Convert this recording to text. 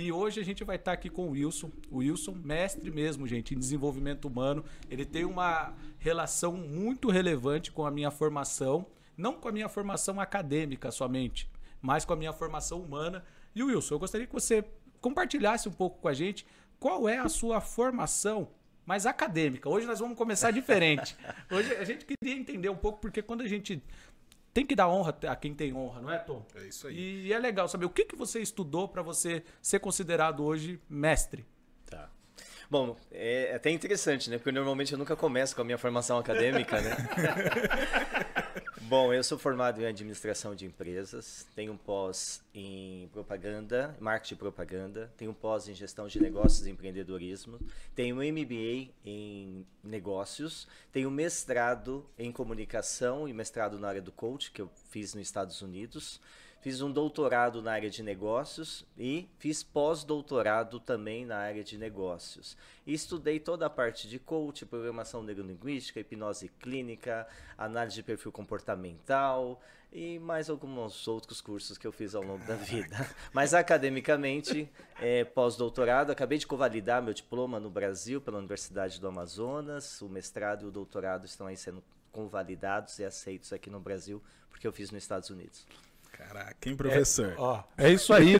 E hoje a gente vai estar tá aqui com o Wilson. O Wilson, mestre mesmo, gente, em desenvolvimento humano. Ele tem uma relação muito relevante com a minha formação. Não com a minha formação acadêmica somente, mas com a minha formação humana. E Wilson, eu gostaria que você compartilhasse um pouco com a gente qual é a sua formação mais acadêmica. Hoje nós vamos começar diferente. Hoje a gente queria entender um pouco, porque quando a gente tem que dar honra a quem tem honra, não é, Tom? É isso aí. E, e é legal saber o que, que você estudou para você ser considerado hoje mestre. Tá. Bom, é, é até interessante, né? Porque normalmente eu nunca começo com a minha formação acadêmica, né? Bom, eu sou formado em administração de empresas, tenho um pós em propaganda, marketing e propaganda, tenho um pós em gestão de negócios e empreendedorismo, tenho um MBA em negócios, tenho mestrado em comunicação e mestrado na área do coach que eu fiz nos Estados Unidos. Fiz um doutorado na área de negócios e fiz pós-doutorado também na área de negócios. E estudei toda a parte de coach, programação neurolinguística, hipnose clínica, análise de perfil comportamental e mais alguns outros cursos que eu fiz ao longo da vida. Mas academicamente, é, pós-doutorado, acabei de convalidar meu diploma no Brasil pela Universidade do Amazonas. O mestrado e o doutorado estão aí sendo convalidados e aceitos aqui no Brasil, porque eu fiz nos Estados Unidos. Caraca, hein, professor? É, ó, é isso aí.